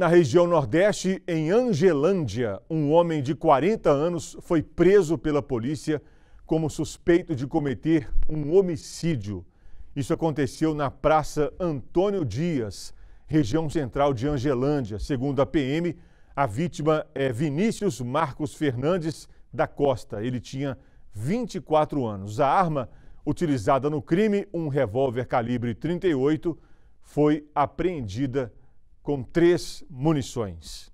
Na região Nordeste, em Angelândia, um homem de 40 anos foi preso pela polícia como suspeito de cometer um homicídio. Isso aconteceu na Praça Antônio Dias, região central de Angelândia. Segundo a PM, a vítima é Vinícius Marcos Fernandes da Costa. Ele tinha 24 anos. A arma utilizada no crime, um revólver calibre 38, foi apreendida com três munições.